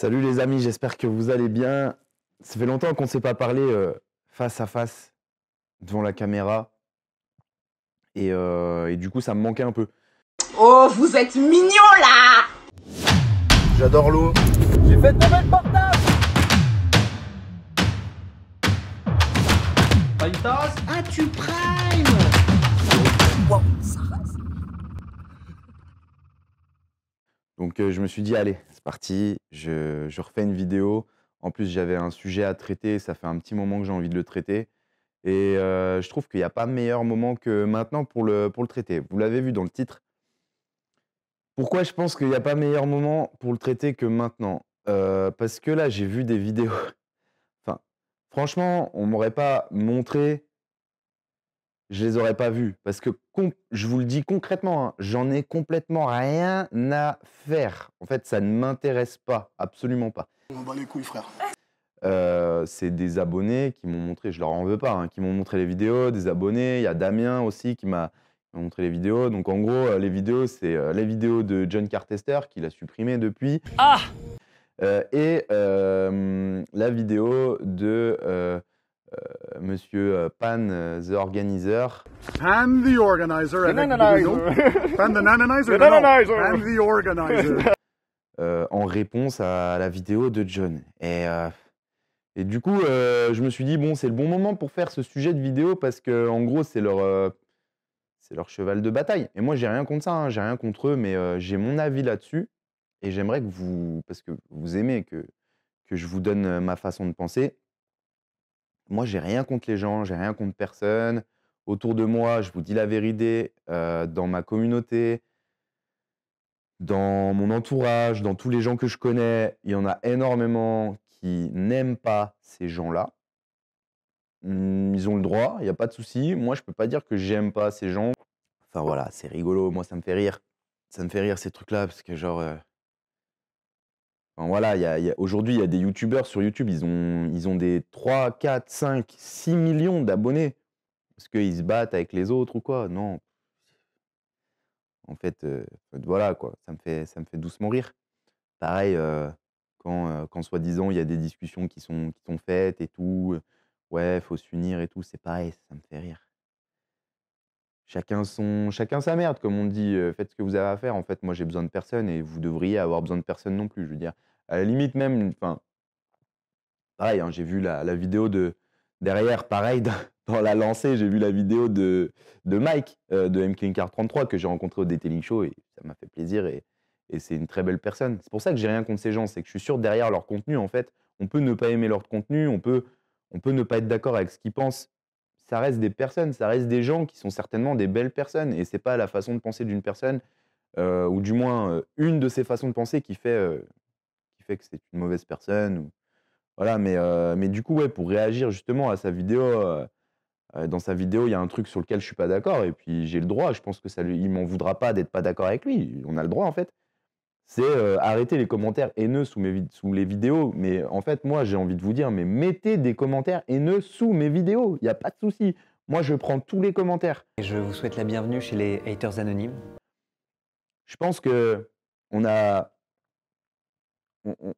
Salut les amis, j'espère que vous allez bien. Ça fait longtemps qu'on ne s'est pas parlé euh, face à face devant la caméra. Euh, et, du coup, ça me manquait un peu. Oh, vous êtes mignons là J'adore l'eau. J'ai fait de nouvelles portables Ah, tu prime. wow. Donc euh, je me suis dit, allez, c'est parti, je, refais une vidéo. En plus, j'avais un sujet à traiter, ça fait un petit moment que j'ai envie de le traiter. Et euh, je trouve qu'il n'y a pas meilleur moment que maintenant pour le, pour le traiter. Vous l'avez vu dans le titre. Pourquoi je pense qu'il n'y a pas meilleur moment pour le traiter que maintenant euh, Parce que là, j'ai vu des vidéos. enfin, franchement, on ne m'aurait pas montré je les aurais pas vus. Parce que je vous le dis concrètement, hein, j'en ai complètement rien à faire. En fait, ça ne m'intéresse pas, absolument pas. On bat les couilles, frère. Euh, c'est des abonnés qui m'ont montré, je leur en veux pas, hein, qui m'ont montré les vidéos, des abonnés. Il y a Damien aussi qui m'a montré les vidéos. Donc en gros, euh, les vidéos, c'est euh, les vidéos de John Cartester qu'il a supprimé depuis. Ah et la vidéo de monsieur euh, Pan, euh, the organizer. Pan, the organizer, the Pan, the nananizer. Pan, the organizer. Euh, en réponse à la vidéo de John. Et, et du coup, je me suis dit, bon, c'est le bon moment pour faire ce sujet de vidéo parce que, en gros, c'est leur, c'est leur cheval de bataille. Et moi, j'ai rien contre ça, hein. j'ai rien contre eux, mais j'ai mon avis là-dessus. Et j'aimerais que vous, parce que vous aimez que, que je vous donne ma façon de penser, moi, j'ai rien contre les gens, j'ai rien contre personne. Autour de moi, je vous dis la vérité, euh, dans ma communauté, dans mon entourage, dans tous les gens que je connais, il y en a énormément qui n'aiment pas ces gens-là. Mmh, ils ont le droit, il n'y a pas de souci. Moi, je ne peux pas dire que j'aime pas ces gens. Enfin voilà, c'est rigolo, moi ça me fait rire. Ça me fait rire ces trucs-là parce que genre, euh, voilà, aujourd'hui, il y a des youtubeurs sur YouTube, ils ont, ils ont des 3, 4, 5, 6 millions d'abonnés. Est-ce qu'ils se battent avec les autres ou quoi Non. En fait, euh, voilà, quoi. Ça me, fait, ça me fait doucement rire. Pareil, euh, quand, euh, quand soi-disant, il y a des discussions qui sont, qui sont faites et tout. Ouais, faut s'unir et tout. C'est pareil, ça me fait rire chacun, son, chacun sa merde, comme on dit. Euh, faites ce que vous avez à faire. En fait, moi, j'ai besoin de personne et vous devriez avoir besoin de personne non plus. Je veux dire, à la limite, même, enfin, pareil, hein, j'ai vu la, vidéo de derrière, pareil, dans, la lancée, j'ai vu la vidéo de, de Mike euh, de MKinkar33 que j'ai rencontré au Detailing Show et ça m'a fait plaisir et, et c'est une très belle personne. C'est pour ça que j'ai rien contre ces gens, c'est que je suis sûr derrière leur contenu, en fait, on peut ne pas aimer leur contenu, on peut, on peut ne pas être d'accord avec ce qu'ils pensent, ça reste des personnes, ça reste des gens qui sont certainement des belles personnes. Et c'est pas la façon de penser d'une personne, euh, ou du moins euh, une de ces façons de penser qui fait, euh, qui fait que c'est une mauvaise personne. Voilà, mais, mais du coup, ouais, pour réagir justement à sa vidéo, dans sa vidéo, il y a un truc sur lequel je suis pas d'accord, et puis j'ai le droit, je pense que ça lui, il m'en voudra pas d'être pas d'accord avec lui. On a le droit en fait c'est euh, arrêter les commentaires haineux sous, mes sous les vidéos. Mais en fait, moi, j'ai envie de vous dire, mais mettez des commentaires haineux sous mes vidéos, il n'y a pas de souci. Moi, je prends tous les commentaires. Et je vous souhaite la bienvenue chez les haters anonymes. Je pense que on a,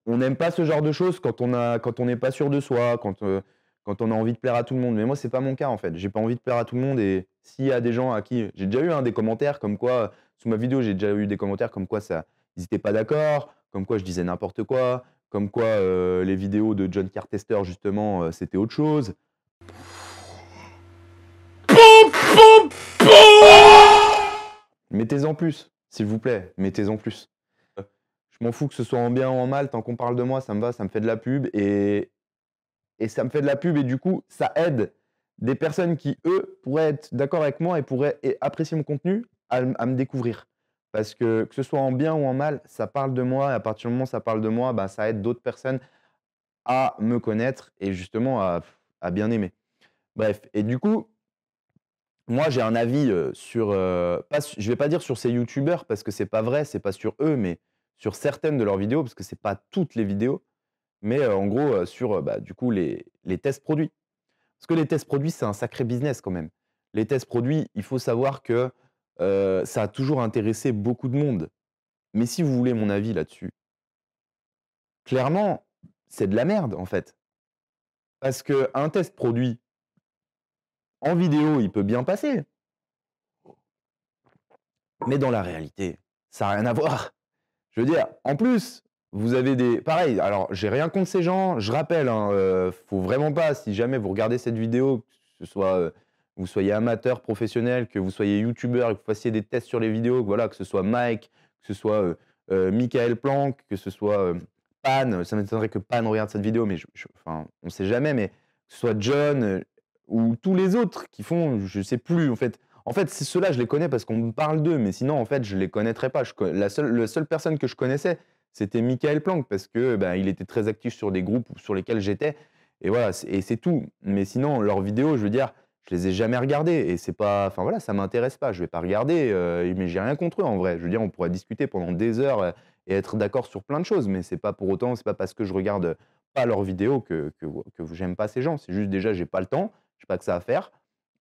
on n'aime pas ce genre de choses quand on a, quand on n'est pas sûr de soi, quand, euh, quand on a envie de plaire à tout le monde. Mais moi, c'est pas mon cas en fait. J'ai pas envie de plaire à tout le monde. Et s'il y a des gens à qui j'ai déjà eu un hein, des commentaires comme quoi sous ma vidéo, j'ai déjà eu des commentaires comme quoi ça, ils n'étaient pas d'accord, comme quoi je disais n'importe quoi, comme quoi euh, les vidéos de John Cartester, justement, euh, c'était autre chose. Mettez en plus, s'il vous plaît, mettez en plus. Euh, je m'en fous que ce soit en bien ou en mal, tant qu'on parle de moi, ça me va, ça me fait de la pub et, ça me fait de la pub et du coup, ça aide des personnes qui, eux, pourraient être d'accord avec moi et pourraient apprécier mon contenu à me découvrir. Parce que que ce soit en bien ou en mal, ça parle de moi. Et à partir du moment où ça parle de moi, ben ça aide d'autres personnes à me connaître et justement à, bien aimer. Bref, et du coup, moi j'ai un avis euh, sur, Je euh, pas, je vais pas dire sur ces youtubeurs parce que c'est pas vrai, c'est pas sur eux, mais sur certaines de leurs vidéos parce que c'est pas toutes les vidéos, mais euh, en gros sur bah, du coup les, les tests produits. Parce que les tests produits, c'est un sacré business quand même. Les tests produits, il faut savoir que ça a toujours intéressé beaucoup de monde. Mais si vous voulez mon avis là-dessus, clairement, c'est de la merde en fait. Parce que un test produit en vidéo, il peut bien passer. Mais dans la réalité, ça n'a rien à voir. Je veux dire, en plus, vous avez des. Pareil, alors j'ai rien contre ces gens. Je rappelle, hein, faut vraiment pas, si jamais vous regardez cette vidéo, que ce soit vous soyez amateur, professionnel, que vous soyez youtubeur, que vous fassiez des tests sur les vidéos, que, voilà, que ce soit Mike, que ce soit euh, euh, Michael Planck, que ce soit euh, Pan, ça m'étonnerait que Pan regarde cette vidéo, mais enfin, on ne sait jamais, mais que ce soit John ou tous les autres qui font, je ne sais plus, en fait. En fait, ceux-là, je les connais parce qu'on me parle d'eux, mais sinon, en fait, je ne les connaîtrais pas. Je, la, seule, seule personne que je connaissais, c'était Michael Planck, parce que ben, il était très actif sur des groupes sur lesquels j'étais, et voilà, et c'est tout. Mais sinon, leurs vidéos, je veux dire, je les ai jamais regardés et c'est pas enfin voilà ça m'intéresse pas je vais pas regarder mais euh, mais j'ai rien contre eux en vrai je veux dire on pourrait discuter pendant des heures euh, et être d'accord sur plein de choses mais c'est pas pour autant c'est pas parce que je regarde pas leurs vidéos que que, que j'aime pas ces gens c'est juste déjà j'ai pas le temps j'ai pas que ça à faire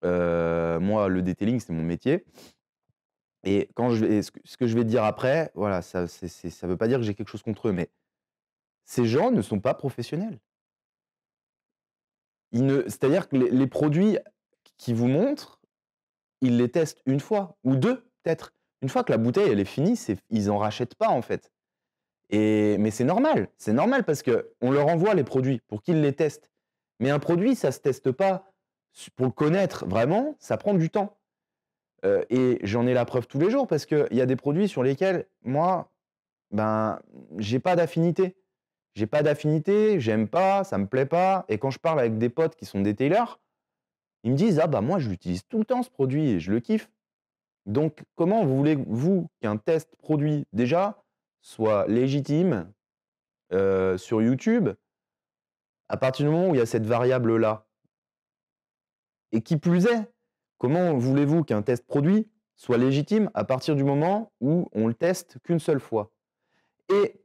euh, moi le detailing c'est mon métier et quand je ce, que, je vais dire après voilà ça c'est, ça veut pas dire que j'ai quelque chose contre eux mais ces gens ne sont pas professionnels c'est-à-dire que les, les produits qui vous montrent, ils les testent une fois ou deux, peut-être. Une fois que la bouteille, elle est finie, c'est, ils n'en rachètent pas, en fait. Et, mais c'est normal, c'est normal parce qu'on leur envoie les produits pour qu'ils les testent. Mais un produit, ça ne se teste pas pour le connaître vraiment, ça prend du temps. Euh, et j'en ai la preuve tous les jours parce qu'il y a des produits sur lesquels moi, ben, j'ai pas d'affinité. J'ai pas d'affinité, j'aime pas, ça me plaît pas. Et quand je parle avec des potes qui sont des tailors, ils me disent Ah, bah moi, je l'utilise tout le temps ce produit et je le kiffe. Donc, comment voulez-vous qu'un test produit, déjà, soit légitime euh, sur YouTube à partir du moment où il y a cette variable-là Et qui plus est, comment voulez-vous qu'un test produit soit légitime à partir du moment où on le teste qu'une seule fois Et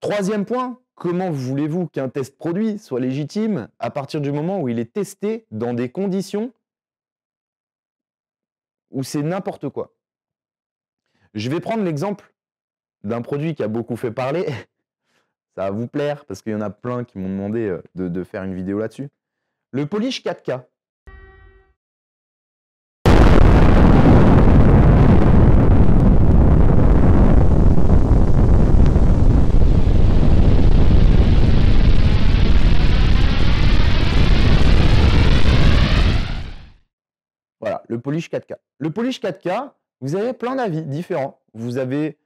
troisième point, Comment voulez-vous qu'un test produit soit légitime à partir du moment où il est testé dans des conditions où c'est n'importe quoi Je vais prendre l'exemple d'un produit qui a beaucoup fait parler. Ça va vous plaire parce qu'il y en a plein qui m'ont demandé euh, de, faire une vidéo là-dessus. Le polish 4K. le polish 4K. Le polish 4K, vous avez plein d'avis différents. Vous avez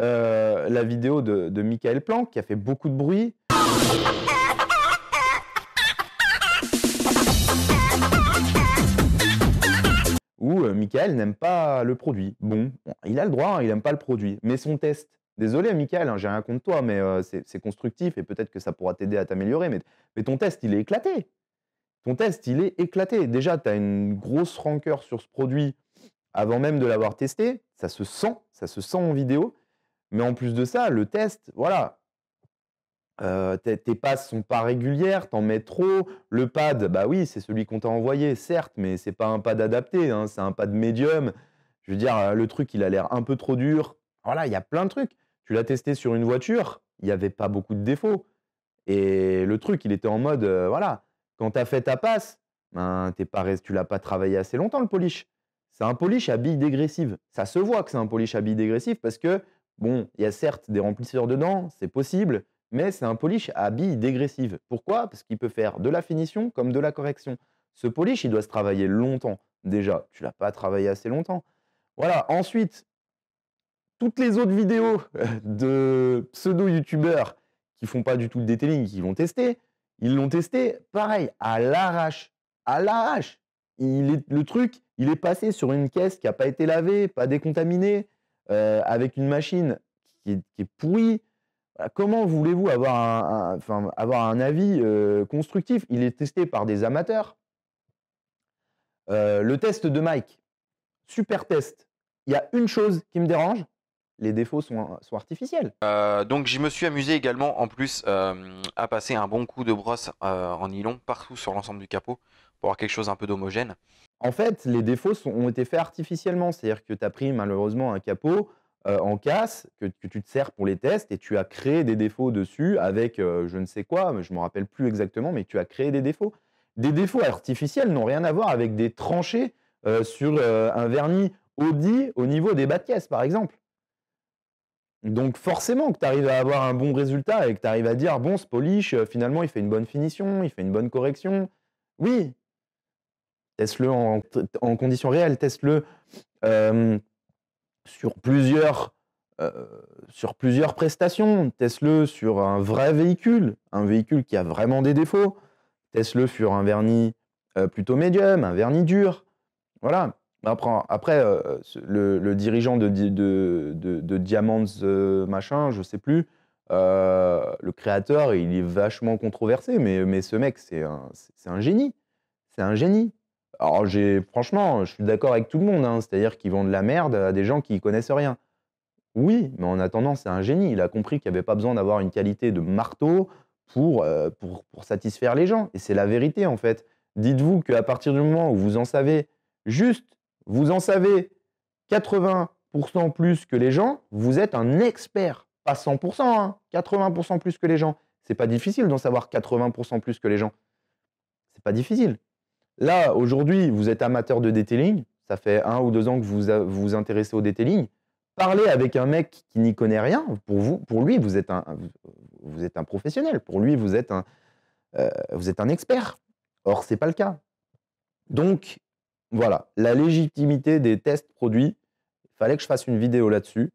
euh, la vidéo de, Michael Planck qui a fait beaucoup de bruit. Ou euh, Michael n'aime pas le produit. Bon, il a le droit, hein, il n'aime pas le produit. Mais son test, désolé Michael, hein, j'ai rien contre toi, mais euh, c'est constructif et peut-être que ça pourra t'aider à t'améliorer. mais ton test, il est éclaté test, il est éclaté. Déjà, tu as une grosse rancœur sur ce produit avant même de l'avoir testé. Ça se sent, ça se sent en vidéo. Mais en plus de ça, le test, voilà. Euh, tes, passes sont pas régulières, t'en mets trop. Le pad, bah oui, c'est celui qu'on t'a envoyé, certes, mais c'est pas un pad adapté, hein, c'est un pad médium. Je veux dire, le truc, il a l'air un peu trop dur. Voilà, il y a plein de trucs. Tu l'as testé sur une voiture, il n'y avait pas beaucoup de défauts. Et le truc, il était en mode, euh, voilà, quand tu as fait ta passe, ben, t'es pas, tu l'as pas travaillé assez longtemps le polish. C'est un polish à billes dégressives. Ça se voit que c'est un polish à billes dégressives parce que, bon, il y a certes des remplisseurs dedans, c'est possible, mais c'est un polish à billes dégressives. Pourquoi Parce qu'il peut faire de la finition comme de la correction. Ce polish, il doit se travailler longtemps. Déjà, tu l'as pas travaillé assez longtemps. Voilà, ensuite, toutes les autres vidéos de pseudo-youtubeurs qui font pas du tout le detailing, qui vont tester, ils l'ont testé, pareil, à l'arrache. À l'arrache. le truc, il est passé sur une caisse qui n'a pas été lavée, pas décontaminée, euh, avec une machine qui est, pourrie. comment voulez-vous avoir un, avis euh, constructif Il est testé par des amateurs. Euh, le test de Mike, super test. Il y a une chose qui me dérange, les défauts sont, sont artificiels. Euh, donc je me suis amusé également en plus euh, à passer un bon coup de brosse euh, en nylon partout sur l'ensemble du capot pour avoir quelque chose un peu d'homogène. En fait, les défauts ont été faits artificiellement, c'est-à-dire que tu as pris malheureusement un capot en casse que, tu te sers pour les tests et tu as créé des défauts dessus avec je ne sais quoi, je ne me rappelle plus exactement, mais tu as créé des défauts. Des défauts artificiels n'ont rien à voir avec des tranchées sur un vernis Audi au niveau des bas de caisse par exemple. Donc forcément que tu arrives à avoir un bon résultat et que tu arrives à dire, bon, ce polish, euh, finalement, il fait une bonne finition, il fait une bonne correction. Oui, teste-le en, conditions réelles, teste-le euh, sur, plusieurs, euh, sur plusieurs prestations, teste-le sur un vrai véhicule, un véhicule qui a vraiment des défauts, teste-le sur un vernis plutôt médium, un vernis dur. Voilà, après, euh, le, dirigeant de, de, de, Diamonds, euh, machin, je sais plus, euh, le créateur, il est vachement controversé, mais, mais ce mec, c'est un, un, génie. C'est un génie. Alors, franchement, je suis d'accord avec tout le monde, hein, c'est-à-dire qu'ils vendent de la merde à des gens qui connaissent rien. Oui, mais en attendant, c'est un génie. Il a compris qu'il n'y avait pas besoin d'avoir une qualité de marteau pour, pour, pour satisfaire les gens. Et c'est la vérité, en fait. Dites-vous qu'à partir du moment où vous en savez juste vous en savez 80% plus que les gens, vous êtes un expert. Pas 100%, 80% hein, plus que les gens. C'est pas difficile d'en savoir 80% plus que les gens. C'est pas difficile. Là, aujourd'hui, vous êtes amateur de detailing. Ça fait un ou deux ans que vous vous, intéressez au detailing. Parler avec un mec qui n'y connaît rien. Pour, vous, pour lui, vous êtes, un, vous êtes un professionnel. Pour lui, vous êtes un, euh, vous êtes un expert. Or, c'est pas le cas. Donc, voilà, la légitimité des tests produits, il fallait que je fasse une vidéo là-dessus.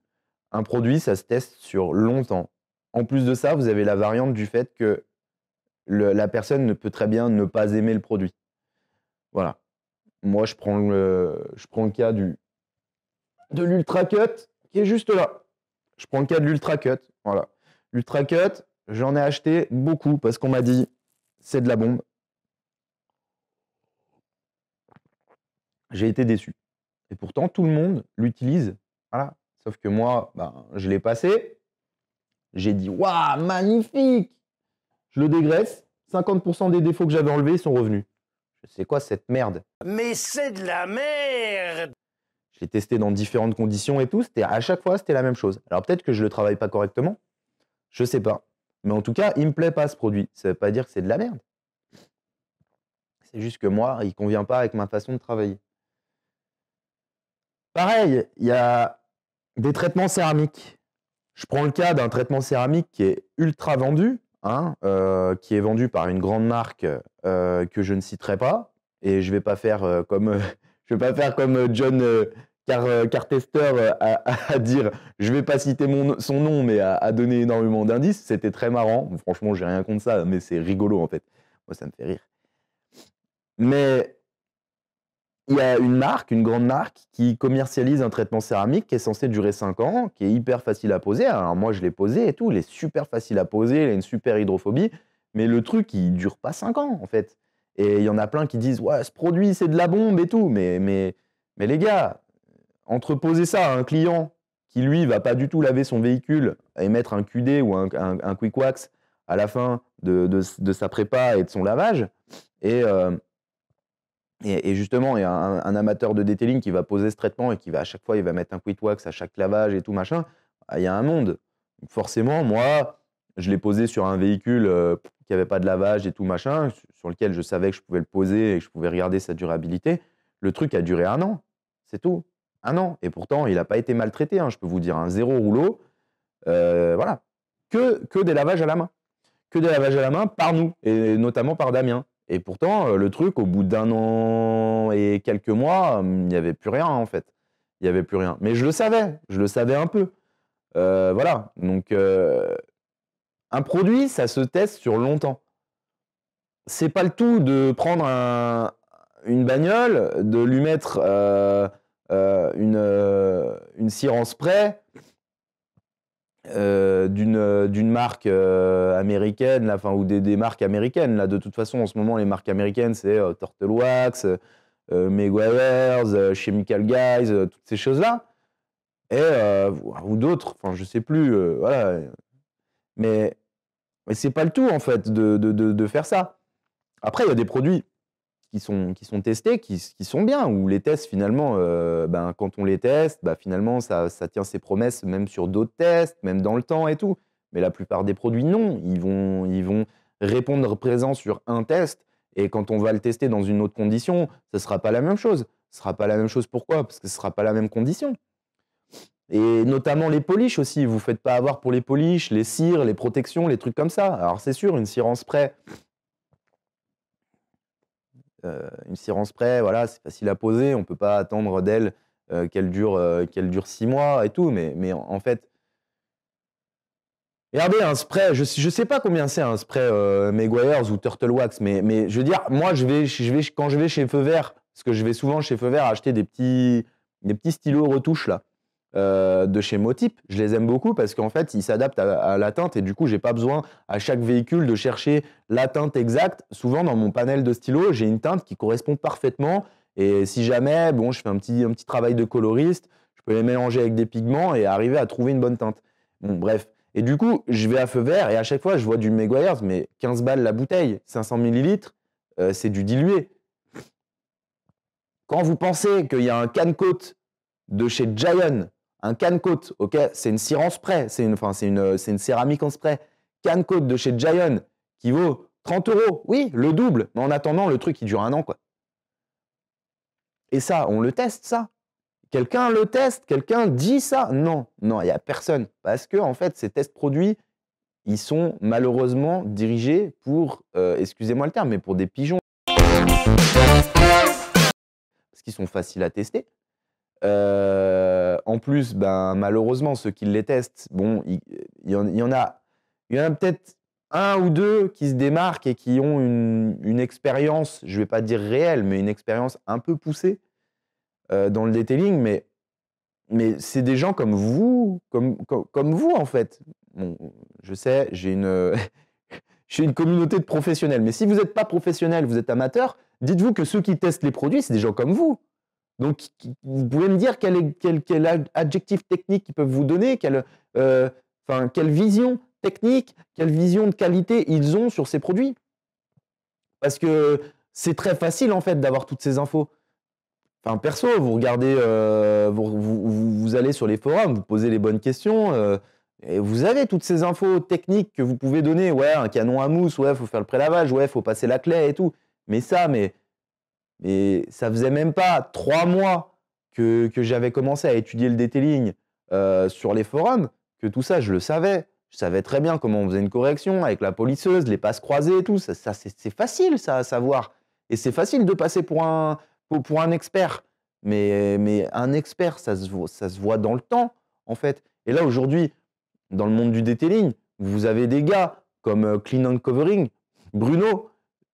Un produit, ça se teste sur longtemps. En plus de ça, vous avez la variante du fait que la personne ne peut très bien ne pas aimer le produit. Voilà. Moi, je prends le, je prends le cas du, de l'Ultra Cut qui est juste là. Je prends le cas de l'Ultra Cut. Voilà. L'Ultra Cut, j'en ai acheté beaucoup parce qu'on m'a dit c'est de la bombe. j'ai été déçu. Et pourtant, tout le monde l'utilise. Voilà. Sauf que moi, ben, je l'ai passé. J'ai dit, waouh, magnifique Je le dégraisse. 50% des défauts que j'avais enlevés sont revenus. Je sais quoi cette merde Mais c'est de la merde Je l'ai testé dans différentes conditions et tout. C'était à chaque fois, c'était la même chose. Alors peut-être que je ne le travaille pas correctement. Je sais pas. Mais en tout cas, il me plaît pas ce produit. Ça ne veut pas dire que c'est de la merde. C'est juste que moi, il convient pas avec ma façon de travailler. Pareil, il y a des traitements céramiques. Je prends le cas d'un traitement céramique qui est ultra vendu, hein, euh, qui est vendu par une grande marque euh, que je ne citerai pas. Et je ne vais pas faire euh, comme, je vais pas faire comme John Carter à, dire je ne vais pas citer son nom, mais à, donner énormément d'indices. C'était très marrant. Franchement, j'ai rien contre ça, mais c'est rigolo en fait. Moi, ça me fait rire. Mais il y a une marque, une grande marque, qui commercialise un traitement céramique qui est censé durer 5 ans, qui est hyper facile à poser. Alors moi, je l'ai posé et tout, il est super facile à poser, il a une super hydrophobie, mais le truc, il dure pas 5 ans, en fait. Et il y en a plein qui disent, ouais, ce produit, c'est de la bombe et tout. Mais, mais, mais les gars, entreposer ça à un client qui, lui, va pas du tout laver son véhicule et mettre un QD ou un, quick wax à la fin de, sa prépa et de son lavage, et... Euh, et, justement, il y a un, amateur de detailing qui va poser ce traitement et qui va à chaque fois, il va mettre un quick wax à chaque lavage et tout machin. Ah, il y a un monde. forcément, moi, je l'ai posé sur un véhicule euh, qui n'avait pas de lavage et tout machin, sur lequel je savais que je pouvais le poser et que je pouvais regarder sa durabilité. Le truc a duré un an, c'est tout. Un an. Et pourtant, il n'a pas été maltraité, hein, je peux vous dire. Un hein. zéro rouleau, euh, voilà. Que, que des lavages à la main. Que des lavages à la main par nous, et notamment par Damien. Et pourtant, euh, le truc, au bout d'un an et quelques mois, euh, il n'y avait plus rien en fait. Il n'y avait plus rien. Mais je le savais, je le savais un peu. Euh, voilà. Donc, un produit, ça se teste sur longtemps. C'est pas le tout de prendre une bagnole, de lui mettre une, une cire en spray euh, euh, d'une marque euh, américaine, là, fin, ou des, des, marques américaines. Là. De toute façon, en ce moment, les marques américaines, c'est Turtle Wax, Chemical Guys, toutes ces choses-là. Et, ou d'autres, enfin, je sais plus, voilà. Mais, mais c'est pas le tout, en fait, de faire ça. Après, il y a des produits qui sont, qui sont testés, qui, sont bien, ou les tests, finalement, euh, ben, quand on les teste, ben, finalement, ça, tient ses promesses, même sur d'autres tests, même dans le temps et tout. Mais la plupart des produits, non. Ils vont, ils vont répondre présent sur un test, et quand on va le tester dans une autre condition, ce sera pas la même chose. Ce sera pas la même chose, pourquoi Parce que ce sera pas la même condition. Et notamment les polishes aussi, vous faites pas avoir pour les polishes les cires, les protections, les trucs comme ça. Alors c'est sûr, une cire en spray, euh, une séance spray voilà, c'est facile à poser, on peut pas attendre d'elle euh, qu'elle dure, euh, qu'elle dure six mois et tout, mais, mais en, fait, Regardez un spray, je, ne sais pas combien c'est un spray euh, ou Turtle Wax, mais, mais je veux dire, moi je vais, je vais quand je vais chez Feu Vert, parce que je vais souvent chez Feu Vert acheter des petits, des petits stylos retouches là. Euh, de chez Motip, Je les aime beaucoup parce qu'en fait, ils s'adaptent à, la teinte et du coup, j'ai pas besoin à chaque véhicule de chercher la teinte exacte. Souvent, dans mon panel de stylo j'ai une teinte qui correspond parfaitement. Et si jamais, bon, je fais un petit, petit travail de coloriste, je peux les mélanger avec des pigments et arriver à trouver une bonne teinte. Bon, bref. Et du coup, je vais à feu vert et à chaque fois, je vois du Meguiar's, mais 15 balles la bouteille, 500 millilitres, euh, c'est du dilué. Quand vous pensez qu'il y a un canne-côte de chez Giant un canne-côte, ok, c'est une cire en spray, c'est une, enfin, une, une céramique en spray. Canne-côte de chez Giant qui vaut 30 euros, oui, le double, mais en attendant, le truc, il dure un an, quoi. Et ça, on le teste, ça. Quelqu'un le teste, quelqu'un dit ça. Non, non, il n'y a personne. Parce que, en fait, ces tests produits, ils sont malheureusement dirigés pour, euh, excusez-moi le terme, mais pour des pigeons. Parce qu'ils sont faciles à tester, euh, en plus, ben, malheureusement, ceux qui les testent, bon, il y, en a, il y en a peut-être un ou deux qui se démarquent et qui ont une, expérience, je vais pas dire réelle, mais une expérience un peu poussée euh, dans le detailing. Mais, mais c'est des gens comme vous, comme, comme, vous en fait. je sais, j'ai une, j'ai une communauté de professionnels. Mais si vous n'êtes pas professionnel, vous êtes amateur, dites-vous que ceux qui testent les produits, c'est des gens comme vous. Donc, vous pouvez me dire quel, est, adjectif technique ils peuvent vous donner, euh, quelle, vision technique, quelle vision de qualité ils ont sur ces produits. Parce que c'est très facile, en fait, d'avoir toutes ces infos. Enfin, perso, vous regardez, euh, vous, allez sur les forums, vous posez les bonnes questions, euh, et vous avez toutes ces infos techniques que vous pouvez donner. Ouais, un canon à mousse, ouais, il faut faire le prélavage, ouais, il faut passer la clé et tout. Mais ça, mais mais ça faisait même pas trois mois que, j'avais commencé à étudier le detailing euh, sur les forums, que tout ça, je le savais. Je savais très bien comment on faisait une correction avec la policeuse, les passes croisées et tout. Ça, c'est facile ça à savoir. Et c'est facile de passer pour un, expert. Mais, un expert, ça se, voit, dans le temps, en fait. Et là, aujourd'hui, dans le monde du detailing, vous avez des gars comme euh, Clean and Covering, Bruno,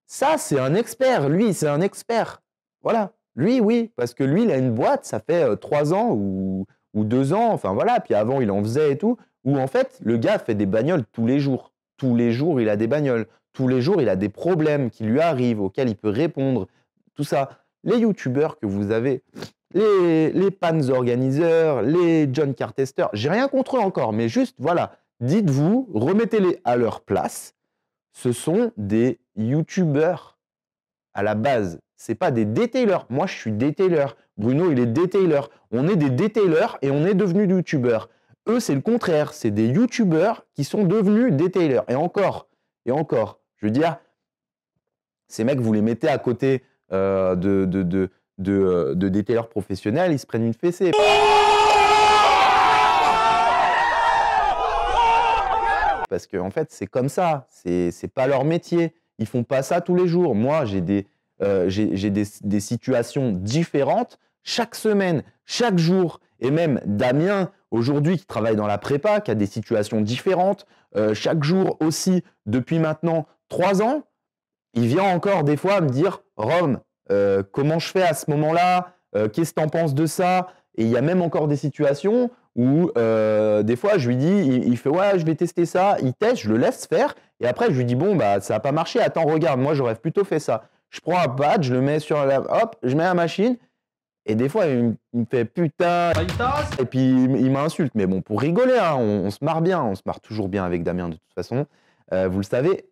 ça, c'est un expert. Lui, c'est un expert. Voilà. Lui, oui, parce que lui, il a une boîte, ça fait euh, trois ans ou, deux ans, enfin voilà, puis avant, il en faisait et tout, où en fait, le gars fait des bagnoles tous les jours. Tous les jours, il a des bagnoles. Tous les jours, il a des problèmes qui lui arrivent, auxquels il peut répondre. Tout ça. Les youtubeurs que vous avez, les, les organiseurs, les John Cartester, j'ai rien contre eux encore, mais juste, voilà, dites-vous, remettez-les à leur place. Ce sont des youtubeurs à la base. C'est pas des détailers. Moi, je suis détailer. Bruno, il est détailer. On est des détailers et on est devenus youtubeurs. Eux, c'est le contraire. C'est des youtubeurs qui sont devenus détailers. Et encore, et encore. Je veux dire, ces mecs, vous les mettez à côté euh, de, de, de, euh, professionnels, ils se prennent une fessée. Parce qu'en en fait, c'est comme ça. C'est pas leur métier. Ils font pas ça tous les jours. Moi, euh, j'ai des, des, situations différentes chaque semaine, chaque jour. Et même Damien, aujourd'hui, qui travaille dans la prépa, qui a des situations différentes, euh, chaque jour aussi, depuis maintenant trois ans, il vient encore des fois me dire Rome, euh, comment je fais à ce moment-là Qu'est-ce que tu en penses de ça Et il y a même encore des situations où euh, des fois je lui dis, il, fait ouais, je vais tester ça, il teste, je le laisse faire, et après je lui dis bon bah ça n'a pas marché, attends regarde, moi j'aurais plutôt fait ça. Je prends un pad, je le mets sur la, hop, je mets la machine, et des fois il, me fait putain, et puis il, m'insulte, mais bon pour rigoler, hein, on, se marre bien, on se marre toujours bien avec Damien de toute façon, euh, vous le savez,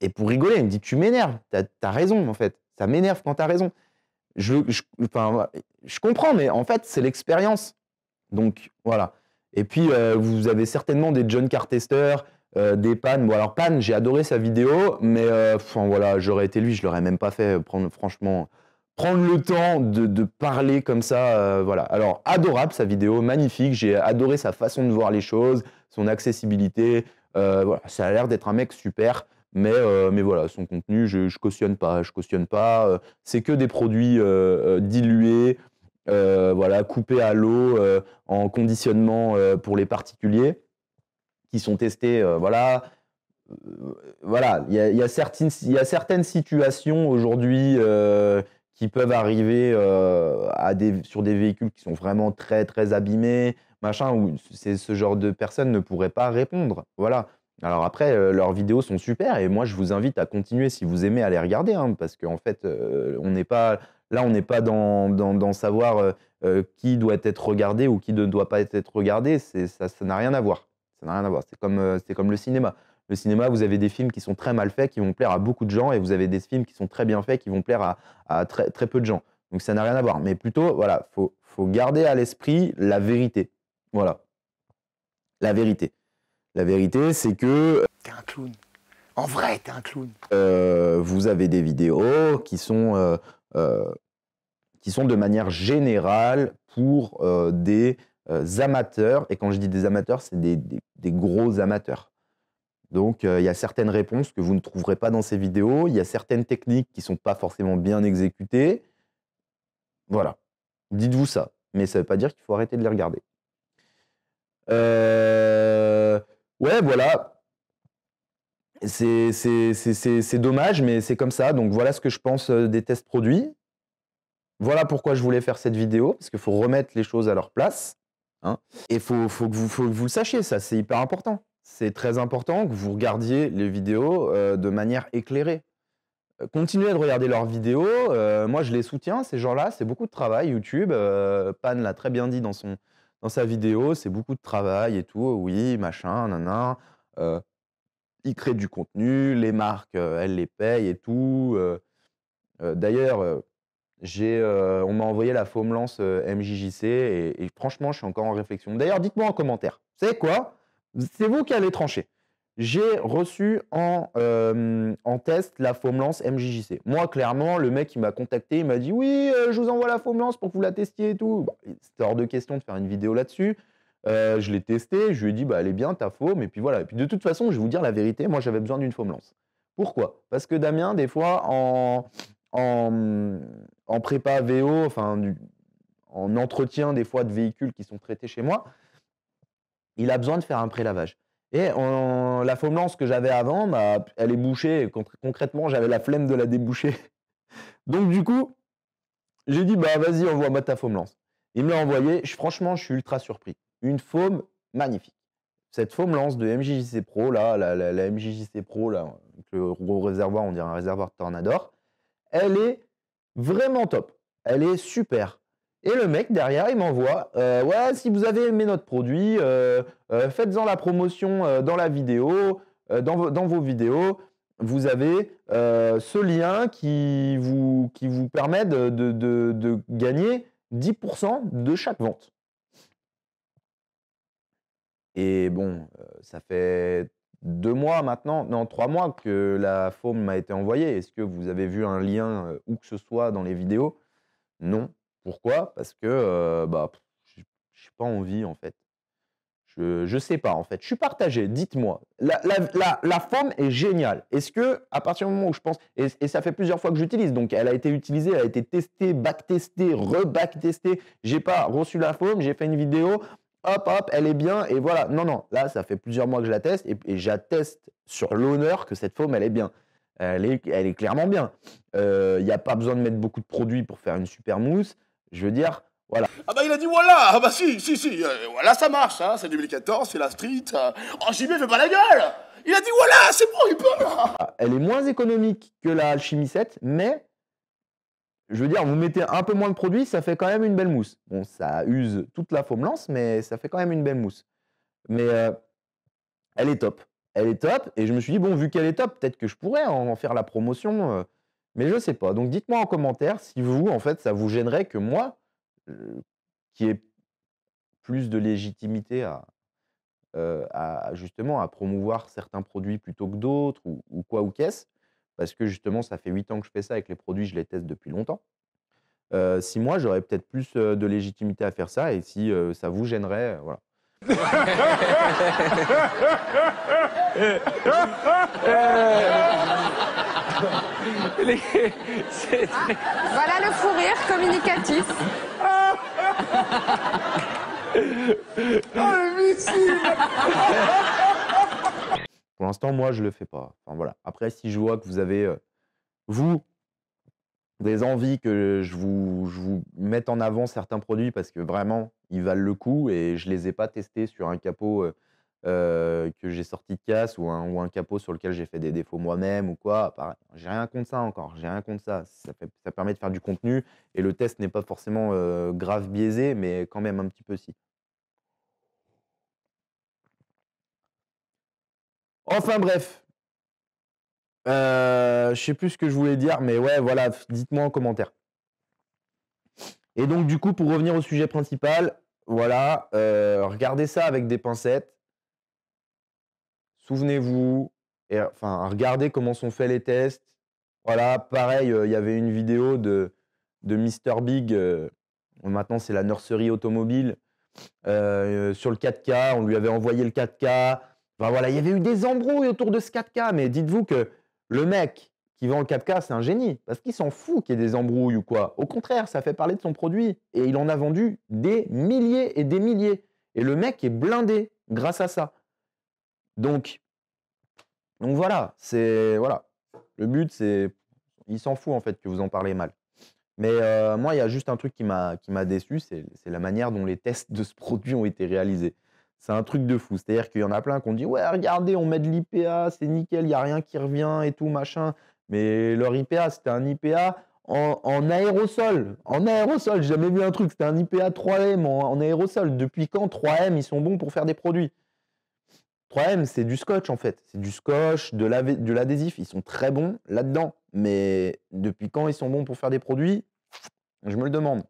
et pour rigoler, il me dit tu m'énerves, t'as as raison en fait, ça m'énerve quand t'as raison. Je, je comprends, mais en fait c'est l'expérience donc voilà. Et puis euh, vous avez certainement des John Cartester, euh, des Pan. Bon alors Pan, j'ai adoré sa vidéo, mais euh, enfin, voilà, j'aurais été lui, je l'aurais même pas fait. Prendre franchement, prendre le temps de, parler comme ça, voilà. Alors adorable sa vidéo, magnifique. J'ai adoré sa façon de voir les choses, son accessibilité. ça a l'air d'être un mec super. Mais, mais, voilà, son contenu, je, cautionne pas, je cautionne pas. c'est que des produits dilués, euh, voilà, coupés à l'eau euh, en conditionnement euh, pour les particuliers qui sont testés. voilà, voilà, il y, y a, certaines situations aujourd'hui qui peuvent arriver à sur des véhicules qui sont vraiment très très abîmés, machin, où ce genre de personnes ne pourraient pas répondre. Voilà. Alors après, euh, leurs vidéos sont super et moi je vous invite à continuer si vous aimez à les regarder, hein, parce qu'en fait, euh, on n'est pas là, on n'est pas dans, dans, savoir euh, qui doit être regardé ou qui ne doit pas être regardé. C'est Ça, ça n'a rien à voir. Ça n'a rien à voir. C'est comme, c'est comme le cinéma. Le cinéma, vous avez des films qui sont très mal faits, qui vont plaire à beaucoup de gens, et vous avez des films qui sont très bien faits, qui vont plaire à, très, très peu de gens. Donc ça n'a rien à voir. Mais plutôt, voilà, faut, faut garder à l'esprit la vérité. Voilà. La vérité. La vérité, c'est que... Euh, t'es un clown. En vrai, t'es un clown. Euh, vous avez des vidéos qui sont, euh, qui sont de manière générale pour des amateurs. Et quand je dis des amateurs, c'est des, des, gros amateurs. Donc, il y a certaines réponses que vous ne trouverez pas dans ces vidéos. Il y a certaines techniques qui ne sont pas forcément bien exécutées. Voilà. Dites-vous ça. Mais ça ne veut pas dire qu'il faut arrêter de les regarder ouais, voilà. C'est dommage, mais c'est comme ça. Donc voilà ce que je pense euh, des tests produits. Voilà pourquoi je voulais faire cette vidéo, parce qu'il faut remettre les choses à leur place. Hein. Et il faut, que vous, faut que vous le sachiez, ça, c'est hyper important. C'est très important que vous regardiez les vidéos euh, de manière éclairée. Euh, continuez de regarder leurs vidéos. moi, je les soutiens, ces gens-là. C'est beaucoup de travail. YouTube, Pan l'a très bien dit dans son, dans sa vidéo, c'est beaucoup de travail et tout, oui, machin, nanan. Euh, il crée du contenu, les marques, euh, elles les payent et tout. Euh, d'ailleurs, j'ai, on m'a envoyé la foam lance MJJC et, franchement, je suis encore en réflexion. D'ailleurs, dites-moi en commentaire, c'est quoi C'est vous qui allez trancher j'ai reçu en, euh, test la foam MJJC. Moi, clairement, le mec, qui m'a contacté, il m'a dit Oui, euh, je vous envoie la foam pour que vous la testiez et tout. Bah, C'était hors de question de faire une vidéo là-dessus. Euh, je l'ai testé, je lui ai dit bah, Elle est bien, ta foam. Et puis voilà. Et puis de toute façon, je vais vous dire la vérité moi, j'avais besoin d'une foam Pourquoi Parce que Damien, des fois, en, en, prépa VO, enfin, en entretien, des fois, de véhicules qui sont traités chez moi, il a besoin de faire un prélavage. Et la foam lance que j'avais avant, bah, elle est bouchée. concrètement, j'avais la flemme de la déboucher. Donc du coup, j'ai dit, bah vas-y, envoie-moi ta foam lance. Il me l'a envoyé. franchement, je suis ultra surpris. Une faune magnifique. Cette foam lance de MJJC Pro, là, la, MJJC Pro, là, avec le gros réservoir, on dirait un réservoir de Tornador, elle est vraiment top. Elle est super. Et le mec derrière, il m'envoie euh, Ouais, si vous avez aimé notre produit, euh, euh, faites-en la promotion dans la vidéo, dans, vos vidéos. Vous avez ce lien qui vous, qui vous permet de, gagner 10% de chaque vente. Et bon, ça fait deux mois maintenant, non, trois mois que la forme m'a été envoyée. Est-ce que vous avez vu un lien où que ce soit dans les vidéos Non, pourquoi Parce que bah, je n'ai pas envie, en fait. Je ne sais pas, en fait. Je suis partagé, dites-moi. La, forme est géniale. Est-ce que, à partir du moment où je pense, et, ça fait plusieurs fois que j'utilise, donc elle a été utilisée, elle a été testée, backtestée, re-backtestée. J'ai pas reçu la forme, j'ai fait une vidéo, hop, hop, elle est bien, et voilà. Non, non, là, ça fait plusieurs mois que je la teste, et, j'atteste sur l'honneur que cette forme, elle est bien. Elle est, elle est clairement bien. Il n'y a pas besoin de mettre beaucoup de produits pour faire une super mousse. Je veux dire, voilà. Ah bah il a dit voilà, ah bah si, si, si, euh, voilà ça marche, hein, c'est 2014, c'est la street, En euh, oh je vais pas la gueule Il a dit voilà, c'est bon, il peut ah, Elle est moins économique que la Alchimie 7, mais je veux dire, vous mettez un peu moins de produit, ça fait quand même une belle mousse. Bon, ça use toute la faume lance, mais ça fait quand même une belle mousse. Mais euh, elle est top. Elle est top, et je me suis dit, bon, vu qu'elle est top, peut-être que je pourrais en faire la promotion. Mais je sais pas. Donc dites-moi en commentaire si vous, en fait, ça vous gênerait que moi, euh, qui ai plus de légitimité euh, à, justement à promouvoir certains produits plutôt que d'autres ou, quoi ou qu'est-ce, parce que justement ça fait 8 ans que je fais ça avec les produits, je les teste depuis longtemps. Euh, si moi j'aurais peut-être plus de légitimité à faire ça et si ça vous gênerait, voilà. Ah, voilà le fou rire communicatif. Oh, Pour l'instant, moi, je le fais pas. Enfin, voilà. Après, si je vois que vous avez, euh, vous, des envies que je vous, vous mette en avant certains produits parce que vraiment, ils valent le coup et je les ai pas testés sur un capot. Euh, euh, que j'ai sorti de casse ou un, capot sur lequel j'ai fait des défauts moi-même ou quoi. J'ai rien contre ça encore, j'ai rien contre ça. Ça, permet de faire du contenu et le test n'est pas forcément euh, grave biaisé, mais quand même un petit peu si. Enfin bref, euh, je sais plus ce que je voulais dire, mais ouais, voilà, dites-moi en commentaire. Et donc du coup, pour revenir au sujet principal, voilà, regardez ça avec des pincettes souvenez-vous, euh, enfin, regardez comment sont faits les tests. Voilà, pareil, euh, il y avait une vidéo de, de Mr. Big, euh, maintenant c'est la nurserie automobile, sur le 4K, on lui avait envoyé le 4K. voilà, il y avait eu des embrouilles autour de ce 4K, mais dites-vous que le mec qui vend le 4K, c'est un génie, parce qu'il s'en fout qu'il y ait des embrouilles ou quoi. Au contraire, ça fait parler de son produit, et il en a vendu des milliers et des milliers. Et le mec est blindé grâce à ça. Donc, donc voilà, c'est voilà. Le but, c'est, il s'en fout en fait que vous en parlez mal. Mais euh, moi, il y a juste un truc qui m'a qui m'a déçu, c'est la manière dont les tests de ce produit ont été réalisés. C'est un truc de fou. C'est-à-dire qu'il y en a plein qui ont dit ouais, regardez, on met de l'IPA, c'est nickel, il y a rien qui revient et tout machin. Mais leur IPA, c'était un IPA en, aérosol. En aérosol, j'ai jamais vu un truc. C'était un IPA 3M en aérosol. Depuis quand 3M, ils sont bons pour faire des produits 3 c'est du scotch en fait. C'est du scotch, de l'adhésif. Ils sont très bons là-dedans. Mais depuis quand ils sont bons pour faire des produits Je me le demande.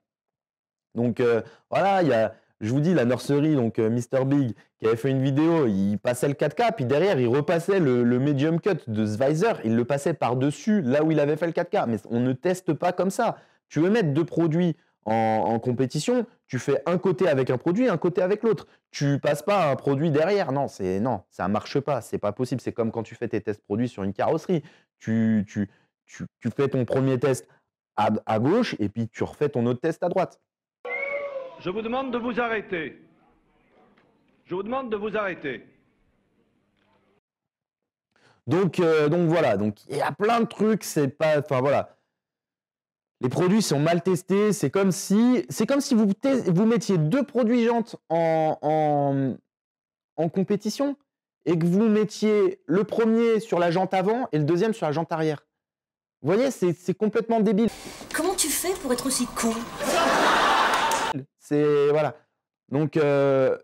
Donc euh, voilà, il y a, je vous dis, la nurserie, donc euh, Mr. Big, qui avait fait une vidéo, il passait le 4K, puis derrière, il repassait le, medium cut de Swizer, il le passait par-dessus là où il avait fait le 4K. Mais on ne teste pas comme ça. Tu veux mettre deux produits en, compétition, tu fais un côté avec un produit, un côté avec l'autre. Tu passes pas un produit derrière. Non, c'est non, ça marche pas. C'est pas possible. C'est comme quand tu fais tes tests produits sur une carrosserie. Tu, tu, tu, tu fais ton premier test à, gauche et puis tu refais ton autre test à droite. Je vous demande de vous arrêter. Je vous demande de vous arrêter. Donc, euh, donc voilà, donc il y a plein de trucs, c'est pas. Enfin voilà, les produits sont mal testés. C'est comme si, c'est comme si vous, vous mettiez deux produits jantes en, en, compétition et que vous mettiez le premier sur la jante avant et le deuxième sur la jante arrière. Vous voyez, c'est complètement débile. Comment tu fais pour être aussi con C'est voilà. Donc euh,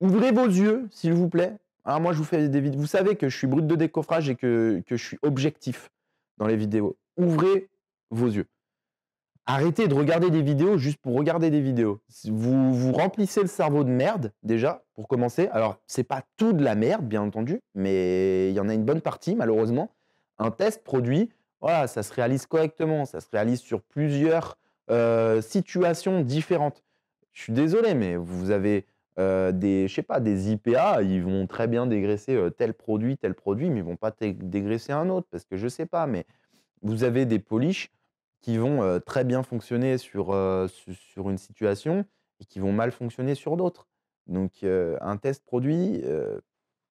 ouvrez vos yeux, s'il vous plaît. Alors moi, je vous fais des vidéos. Vous savez que je suis brut de décoffrage et que, que je suis objectif dans les vidéos. Ouvrez vos yeux. Arrêtez de regarder des vidéos juste pour regarder des vidéos. Vous, vous remplissez le cerveau de merde, déjà, pour commencer. Alors, c'est pas tout de la merde, bien entendu, mais il y en a une bonne partie, malheureusement. Un test produit, voilà, ça se réalise correctement, ça se réalise sur plusieurs euh, situations différentes. Je suis désolé, mais vous avez euh, des, je sais pas, des IPA, ils vont très bien dégraisser euh, tel produit, tel produit, mais ils vont pas dégraisser un autre, parce que je sais pas, mais vous avez des polishes qui vont euh, très bien fonctionner sur, euh, sur une situation et qui vont mal fonctionner sur d'autres. Donc euh, un test produit,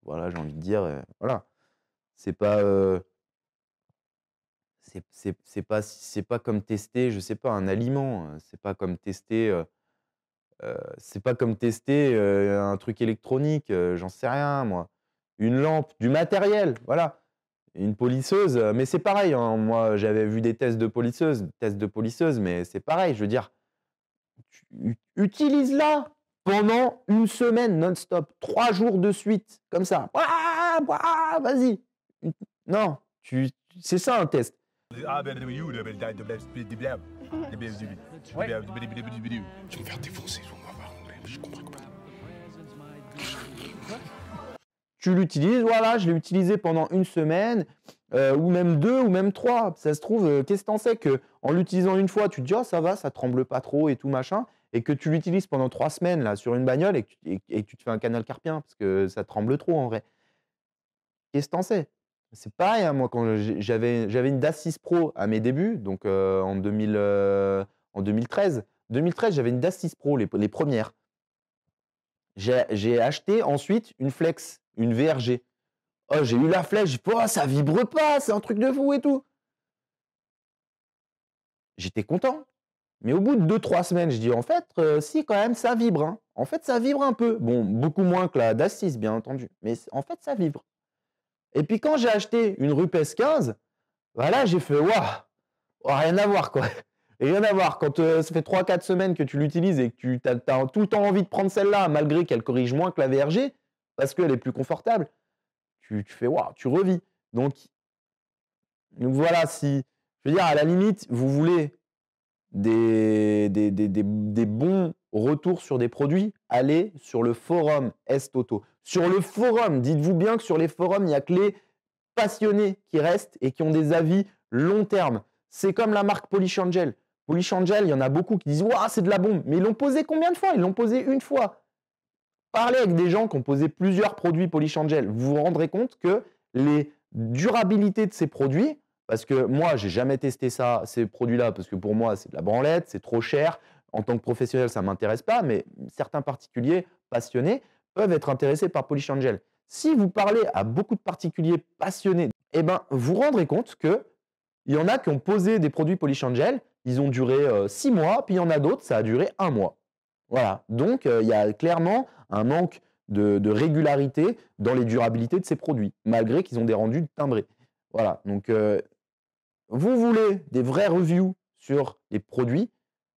voilà, j'ai envie de dire, voilà, c'est pas c'est pas c'est pas comme tester je sais pas un aliment hein. c'est pas comme tester c'est pas comme tester un truc électronique j'en sais rien moi une lampe du matériel voilà une polisseuse. Mais c'est pareil, moi j'avais vu des tests de policeuse, tests de polisseuse, mais c'est pareil, je veux dire, utilise-la pendant une semaine non-stop, trois jours de suite, comme ça. Vas-y. Non, tu, c'est ça un test. me faire défoncer, je comprends pas tu l'utilises, voilà, je l'ai utilisé pendant une semaine, euh, ou même deux, ou même trois. Ça se trouve, euh, qu'est-ce que t'en sais que en l'utilisant une fois, tu te dis, oh, ça va, ça tremble pas trop et tout machin, et que tu l'utilises pendant trois semaines là sur une bagnole et que, tu, te fais un canal carpien parce que ça tremble trop en vrai. Qu'est-ce que t'en sais C'est pareil, hein, moi, quand j'avais, j'avais une DAS 6 Pro à mes débuts, donc euh, en, 2000, en 2013. 2013, j'avais une DAS 6 Pro, les, les premières. J'ai acheté ensuite une Flex une VRG. Oh, j'ai eu la flèche, Je oh, ça vibre pas, c'est un truc de fou et tout. J'étais content. Mais au bout de 2-3 semaines, je dis en fait, euh, si quand même, ça vibre. Hein. En fait, ça vibre un peu. Bon, beaucoup moins que la Dassis, bien entendu. Mais en fait, ça vibre. Et puis quand j'ai acheté une Rupes 15, voilà, bah j'ai fait, waouh, rien à voir quoi. rien à voir. Quand euh, ça fait 3-4 semaines que tu l'utilises et que tu as, tout le temps envie de prendre celle-là, malgré qu'elle corrige moins que la VRG, parce qu'elle est plus confortable, tu, fais waouh, tu revis. Donc, donc voilà, si, je veux dire, à la limite, vous voulez des, des, bons retours sur des produits, allez sur le forum Estoto. Sur le forum, dites-vous bien que sur les forums, il n'y a que les passionnés qui restent et qui ont des avis long terme. C'est comme la marque Polish Angel. Polish Angel, il y en a beaucoup qui disent Waouh, c'est de la bombe. Mais ils l'ont posé combien de fois Ils l'ont posé une fois. Parlez avec des gens qui ont posé plusieurs produits polish Angel. Vous vous rendrez compte que les durabilités de ces produits, parce que moi, j'ai jamais testé ça, ces produits-là, parce que pour moi, c'est de la branlette, c'est trop cher. En tant que professionnel, ça ne m'intéresse pas, mais certains particuliers passionnés peuvent être intéressés par Polish Angel. Si vous parlez à beaucoup de particuliers passionnés, eh ben, vous rendrez compte que y en a qui ont posé des produits Polish Angel, ils ont duré euh, six mois, puis il y en a d'autres, ça a duré un mois. Voilà. Donc, euh, il y a clairement un manque de, régularité dans les durabilités de ces produits, malgré qu'ils ont des rendus timbrés. Voilà. Donc, euh, vous voulez des vraies reviews sur les produits,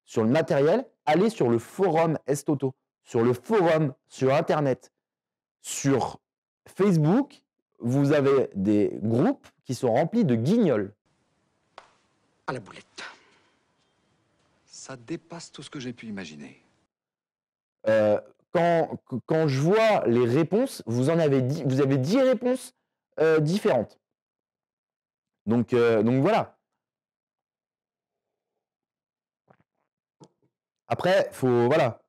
sur le matériel, allez sur le forum Estoto, sur le forum, sur Internet, sur Facebook. Vous avez des groupes qui sont remplis de guignols. À ah, la boulette. Ça dépasse tout ce que j'ai pu imaginer. Euh, quand, quand, je vois les réponses, vous en avez 10, vous avez 10 réponses euh, différentes. Donc, euh, donc voilà. Après, faut voilà.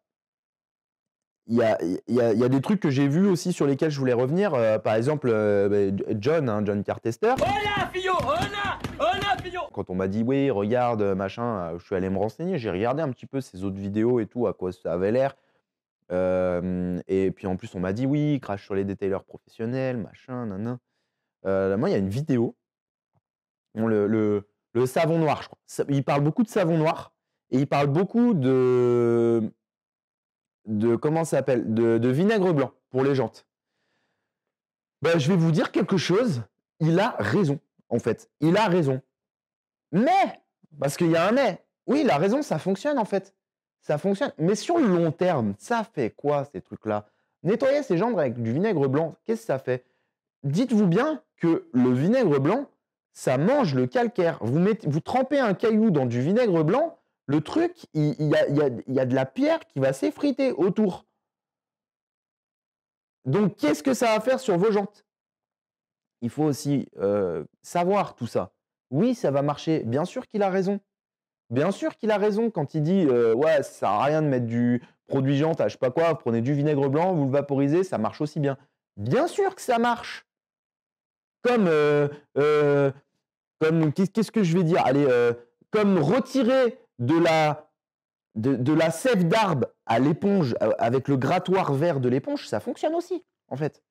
Il y a, y, a, y a, des trucs que j'ai vus aussi sur lesquels je voulais revenir. par exemple, bah, John, hein, John Cartester. Quand on m'a dit, oui, regarde, machin, je suis allé me renseigner. J'ai regardé un petit peu ses autres vidéos et tout, à quoi ça avait l'air et puis en plus, on m'a dit: «Oui, crache sur les détailleurs professionnels, machin, non nan. moi, il y a une vidéo le le savon noir, je crois. il parle beaucoup de savon noir et il parle beaucoup de de comment ça s'appelle? De vinaigre blanc pour les jantes. Bah, je vais vous dire quelque chose, il a raison, en fait. Il a raison. Mais! Parce qu'il y a un mais. Oui, il a raison, ça fonctionne, en fait ça fonctionne. Mais sur le long terme, ça fait quoi ces trucs-là Nettoyer ses jambes avec du vinaigre blanc, qu'est-ce que ça fait Dites-vous bien que le vinaigre blanc, ça mange le calcaire. Vous, mettez, vous trempez un caillou dans du vinaigre blanc, le truc, il, y, a, de la pierre qui va s'effriter autour. Donc, qu'est-ce que ça va faire sur vos jantes Il faut aussi euh, savoir tout ça. Oui, ça va marcher. Bien sûr qu'il a raison. Bien sûr qu'il a raison quand il dit euh, ouais, ça sert rien de mettre du produit à je sais pas quoi, prenez du vinaigre blanc, vous le vaporisez, ça marche aussi bien. Bien sûr que ça marche. Comme euh, euh, comme qu'est-ce que je vais dire Allez, comme retirer de la de, de la sève d'arbre à l'éponge avec le grattoir vert de l'éponge, ça fonctionne aussi en fait.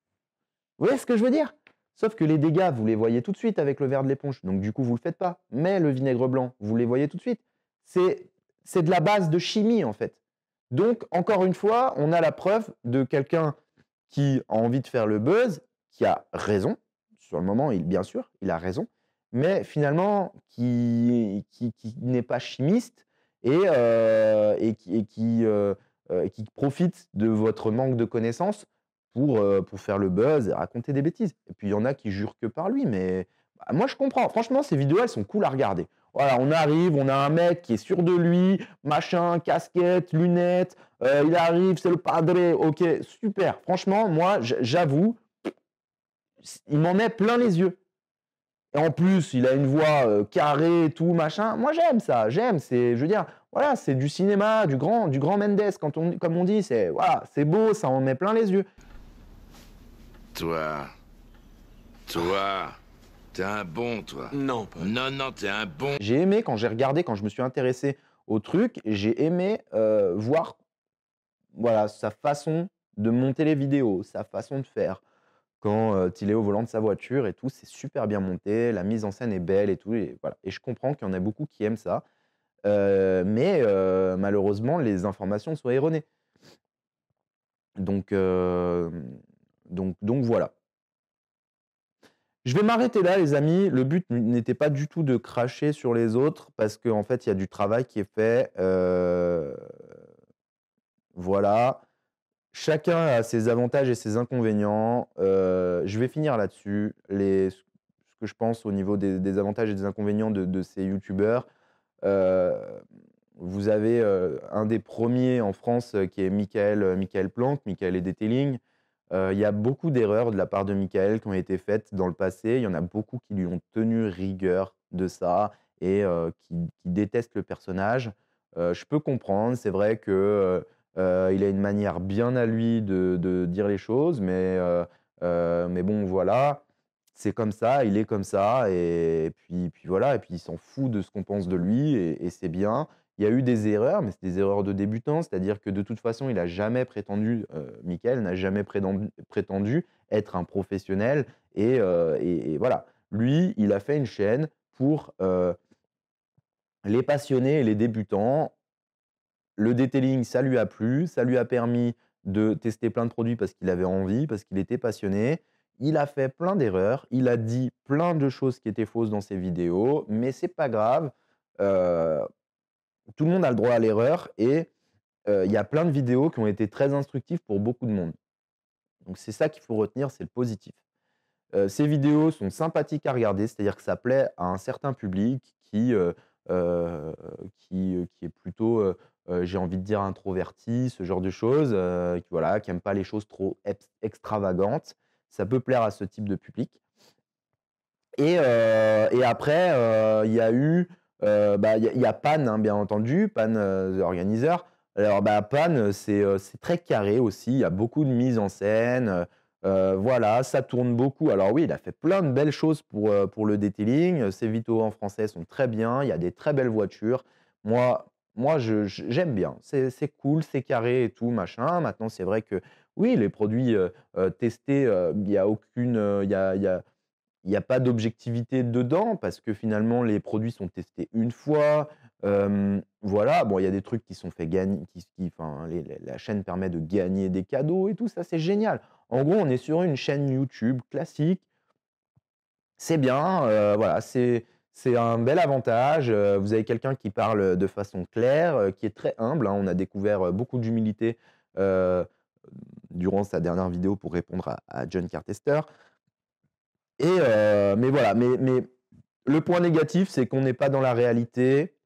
Vous voyez ce que je veux dire Sauf que les dégâts, vous les voyez tout de suite avec le verre de l'éponge, donc du coup, vous ne le faites pas. Mais le vinaigre blanc, vous les voyez tout de suite. C'est, de la base de chimie, en fait. Donc, encore une fois, on a la preuve de quelqu'un qui a envie de faire le buzz, qui a raison. Sur le moment, il, bien sûr, il a raison. Mais finalement, qui, qui, n'est pas chimiste et, euh, qui, euh, euh, qui profite de votre manque de connaissances euh, pour, faire le buzz et raconter des bêtises. Et puis il y en a qui jurent que par lui, mais bah, moi je comprends. Franchement, ces vidéos, elles sont cool à regarder. Voilà, on arrive, on a un mec qui est sûr de lui, machin, casquette, lunettes, euh, il arrive, c'est le padre, ok, super. Franchement, moi, j'avoue, il m'en met plein les yeux. Et en plus, il a une voix euh, carrée carrée, tout, machin. Moi, j'aime ça, j'aime. C'est, je veux dire, voilà, c'est du cinéma, du grand, du grand Mendes, quand on, comme on dit. C'est, voilà, c'est beau, ça en met plein les yeux. Toi. Toi. T'es un bon, toi. Non, Non, non, t'es un bon. J'ai aimé quand j'ai regardé, quand je me suis intéressé au truc, j'ai aimé euh, voir voilà, sa façon de monter les vidéos, sa façon de faire. Quand euh, il est au volant de sa voiture et tout, c'est super bien monté, la mise en scène est belle et tout. Et, voilà. et je comprends qu'il y en a beaucoup qui aiment ça. Euh, mais malheureusement, les informations sont erronées. Donc, donc, voilà. Je vais m'arrêter là, les amis. Le but n'était pas du tout de cracher sur les autres parce qu'en fait, il y a du travail qui est fait. Euh, voilà. Chacun a ses avantages et ses inconvénients. Euh, je vais finir là-dessus. Ce que je pense au niveau des, avantages et des inconvénients de, ces youtubeurs. Euh, vous avez un des premiers en France qui est Michael, Michael Planck, Michael detailing. Euh, il y a beaucoup d'erreurs de la part de Michael qui ont été faites dans le passé. Il y en a beaucoup qui lui ont tenu rigueur de ça et euh, qui, détestent le personnage. Euh, je peux comprendre, c'est vrai que il a une manière bien à lui de, dire les choses, mais, mais bon, voilà, c'est comme ça, il est comme ça, et, puis, puis voilà, et puis il s'en fout de ce qu'on pense de lui, et c'est bien. Il y a eu des erreurs, mais c'est des erreurs de débutants, c'est-à-dire que de toute façon, il n'a jamais prétendu, euh, Michael n'a jamais prétendu, être un professionnel. Euh, et, voilà, lui, il a fait une chaîne pour euh, les passionnés et les débutants. Le detailing, ça lui a plu, ça lui a permis de tester plein de produits parce qu'il avait envie, parce qu'il était passionné. Il a fait plein d'erreurs, il a dit plein de choses qui étaient fausses dans ses vidéos, mais c'est pas grave. Euh, tout le monde a le droit à l'erreur et euh, il y a plein de vidéos qui ont été très instructives pour beaucoup de monde. Donc c'est ça qu'il faut retenir, c'est le positif. Euh, ces vidéos sont sympathiques à regarder, c'est-à-dire que ça plaît à un certain public qui, euh, qui, qui, est plutôt, j'ai envie de dire, introverti, ce genre de choses, qui, voilà, qui n'aime pas les choses trop extravagantes. Ça peut plaire à ce type de public. Et, et après, il y a eu il euh, bah, y, a Pan, hein, bien entendu, Pan, euh, the organizer. Alors, bah, Pan, euh, c'est très carré aussi. Il y a beaucoup de mise en scène. voilà, ça tourne beaucoup. Alors oui, il a fait plein de belles choses pour, pour le detailing. Ses vitaux en français sont très bien. Il y a des très belles voitures. Moi, moi j'aime bien. C'est cool, c'est carré et tout, machin. Maintenant, c'est vrai que oui, les produits testés, il n'y a aucune... il y a, il n'y a pas d'objectivité dedans parce que finalement les produits sont testés une fois. voilà, bon, il y a des trucs qui sont faits gagner, la chaîne permet de gagner des cadeaux et tout ça, c'est génial. En gros, on est sur une chaîne YouTube classique. C'est bien, euh, voilà, c'est un bel avantage. Euh, vous avez quelqu'un qui parle de façon claire, euh, qui est très humble. Hein. on a découvert beaucoup d'humilité durant sa dernière vidéo pour répondre à, John Cartester. Et, euh, mais voilà, mais, mais le point négatif, c'est qu'on n'est pas dans la réalité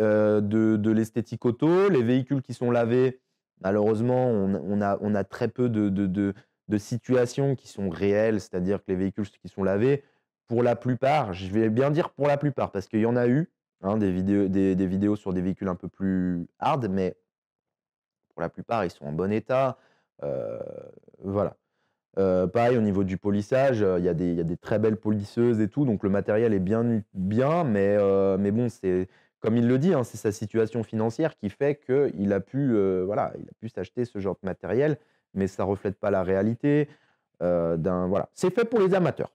euh, de, l'esthétique auto. Les véhicules qui sont lavés, malheureusement, on, a, on a, très peu de, de, situations qui sont réelles, c'est-à-dire que les véhicules qui sont lavés, pour la plupart, je vais bien dire pour la plupart, parce qu'il y en a eu hein, des, vidéos, des, vidéos sur des véhicules un peu plus hard, mais pour la plupart, ils sont en bon état. Euh, voilà. Euh, pareil, au niveau du polissage, euh, il y, y, a des très belles polisseuses et tout, donc le matériel est bien, bien mais, euh, mais bon, c'est comme il le dit, hein, c'est sa situation financière qui fait qu'il a pu voilà, il a pu s'acheter ce genre de matériel, mais ça reflète pas la réalité. voilà. C'est fait pour les amateurs.